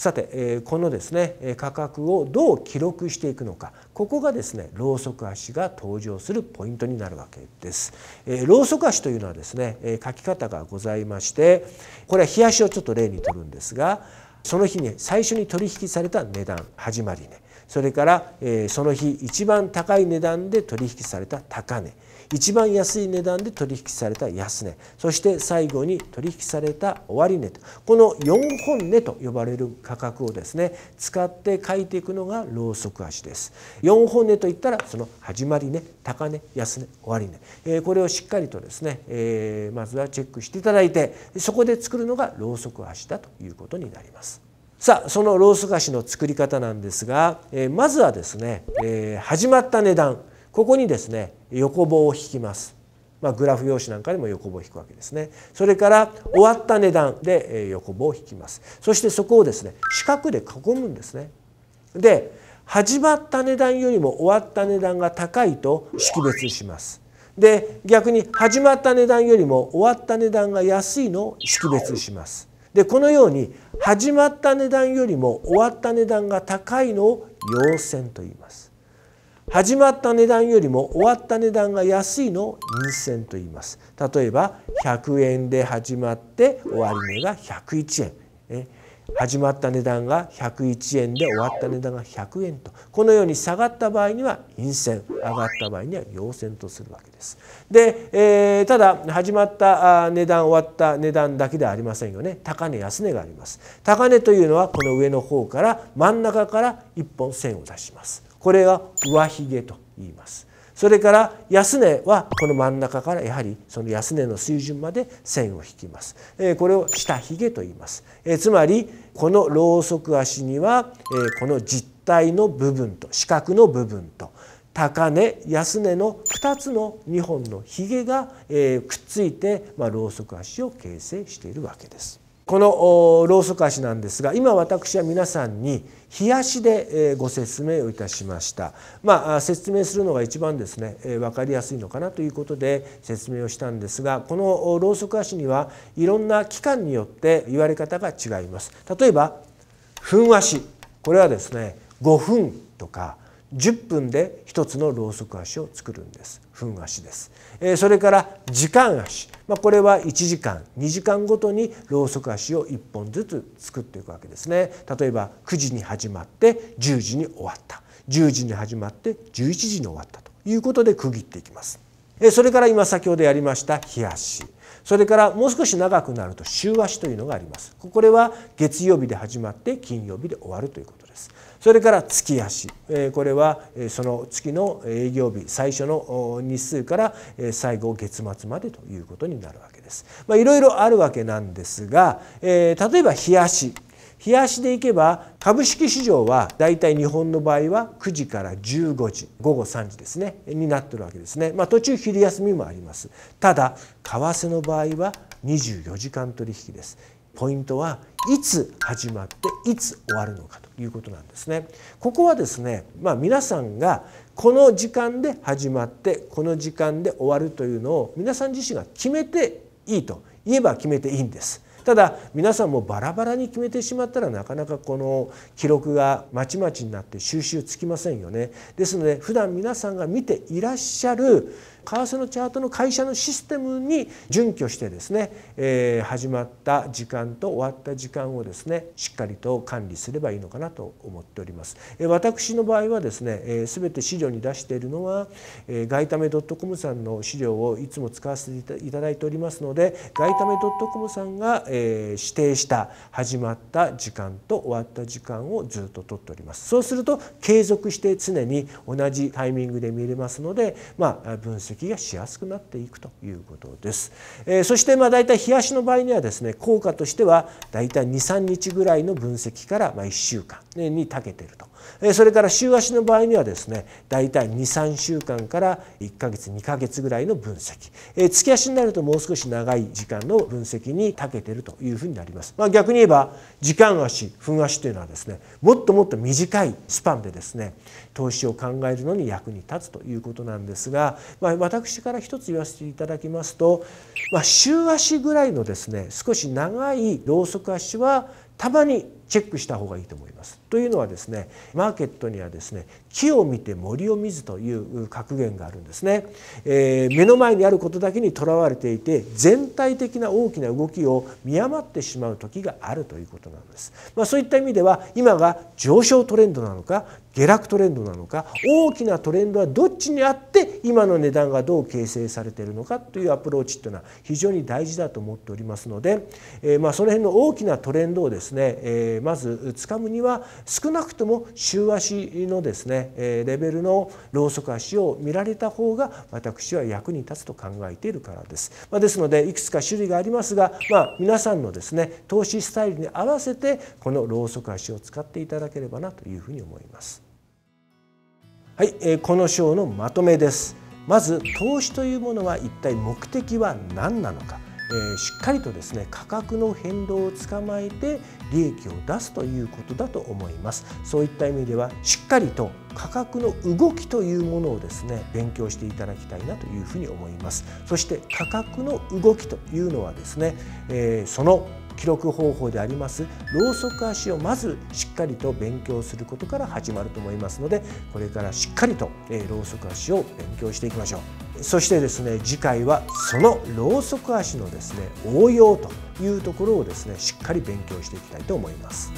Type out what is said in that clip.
さてこのですね価格をどう記録していくのかここがですねローソク足が登場するポイントになるわけです。ローソク足というのはですね書き方がございましてこれは日足をちょっと例にとるんですがその日に最初に取引された値段始まり値、ね、それから、その日一番高い値段で取引された高値一番安い値段で取引された安値そして最後に取引された終値とこの4本値と呼ばれる価格をですね使って書いていくのがローソク足です4本値といったらその始まり値高値安値終値、えこれをしっかりとですね、えまずはチェックしていただいてそこで作るのがローソク足だということになります。さあそのロース菓子の作り方なんですが、えー、まずはですね、えー、始まった値段ここにですね横棒を引きます。まあ、グラフ用紙なんかでも横棒を引くわけですね。それから終わった値段で横棒を引きます。そしてそこをですね四角で囲むんですね。で始まった値段よりも終わった値段が高いと識別します。で逆に始まった値段よりも終わった値段が安いのを識別します。でこのように始まった値段よりも終わった値段が高いのを陽線と言います始まった値段よりも終わった値段が安いのを陰線と言います例えば100円で始まって終値が101円始まった値段が101円で終わった値段が100円とこのように下がった場合には陰線上がった場合には陽線とするわけです。で、えー、ただ始まった値段終わった値段だけではありませんよね高値安値があります。高値というのはこの上の方から真ん中から1本線を出します。これが上髭と言います。それから安値はこの真ん中からやはりその安値の水準まで線を引きます。これを下髭と言います。つまりこのロウソク足にはこの実体の部分と四角の部分と高値安値の2つの2本のヒゲがくっついてロウソク足を形成しているわけです。このローソク足なんですが今私は皆さんに冷やしでご説明をいたしましたまあ、説明するのが一番ですね分かりやすいのかなということで説明をしたんですがこのローソク足にはいろんな期間によって言われ方が違います例えば「ふん足」これはですね5分とか10分で1つのろうそく足を作るんです分足です、それから時間足、まあ、これは1時間2時間ごとにろうそく足を1本ずつ作っていくわけですね例えば9時に始まって10時に終わった10時に始まって11時に終わったということで区切っていきますそれから今先ほどやりました日足それからもう少し長くなると週足というのがありますこれは月曜日で始まって金曜日で終わるということですそれから月足これはその月の営業日最初の日数から最後月末までということになるわけですいろいろあるわけなんですが例えば日足冷やしでいけば株式市場はだいたい日本の場合は9時から15時午後3時ですねになってるわけですね、まあ、途中昼休みもありますただ為替の場合は24時間取引ですポイントはいつ始まっていつ終わるのかということなんですね。ここはですね、まあ、皆さんがこの時間で始まってこの時間で終わるというのを皆さん自身が決めていいと言えば決めていいんです。ただ皆さんもバラバラに決めてしまったらなかなかこの記録がまちまちになって収集つきませんよね。ですので普段皆さんが見ていらっしゃる為替のチャートの会社のシステムに準拠してですね、えー、始まった時間と終わった時間をですねしっかりと管理すればいいのかなと思っております。え私の場合はですね、えー、全て資料に出しているのは、えー、外為トコムさんの資料をいつも使わせていただいておりますので外為トコムさんが、えー、指定した始まった時間と終わった時間をずっと取っております。そうすると継続して常に同じタイミングで見れますので、まあ、分析析がしやすくなっていくということです。えー、そしてまあだいたい冷やしの場合にはですね効果としてはだいたい23日ぐらいの分析からま1週間に長けていると、えー、それから週足の場合にはですねだいたい23週間から1ヶ月2ヶ月ぐらいの分析、えー、月足になるともう少し長い時間の分析に長けているというふうになります。まあ、逆に言えば時間足分足というのはですねもっともっと短いスパンでですね投資を考えるのに役に立つということなんですが、まあ、私から一つ言わせていただきますと、まあ、週足ぐらいのですね少し長いローソク足はたまにチェックした方がいいと思います。というのはですねマーケットにはですね木を見て森を見ずという格言があるんですね、えー、目の前にあることだけにとらわれていて全体的な大きな動きを見余ってしまう時があるということなんです。まあ、そういった意味では今が上昇トレンドなのか下落トレンドなのか大きなトレンドはどっちにあって今の値段がどう形成されているのかというアプローチというのは非常に大事だと思っておりますので、えー、まあその辺の大きなトレンドをですね、えーまず掴むには少なくとも週足のですね、えレベルのローソク足を見られた方が私は役に立つと考えているからです。まあ、ですのでいくつか種類がありますが、まあ、皆さんのですね投資スタイルに合わせてこのローソク足を使っていただければなというふうに思います。はい、えこの章のまとめです。まず投資というものは一体目的は何なのか。えしっかりとですね価格の変動を捕まえて利益を出すということだと思いますそういった意味ではしっかりと価格の動きというものをですね勉強していただきたいなというふうに思いますそして価格の動きというのはですね、えー、その記録方法でありますローソク足をまずしっかりと勉強することから始まると思いますのでこれからしっかりとローソク足を勉強していきましょうそしてですね次回はそのローソク足のですね応用というところをですねしっかり勉強していきたいと思います。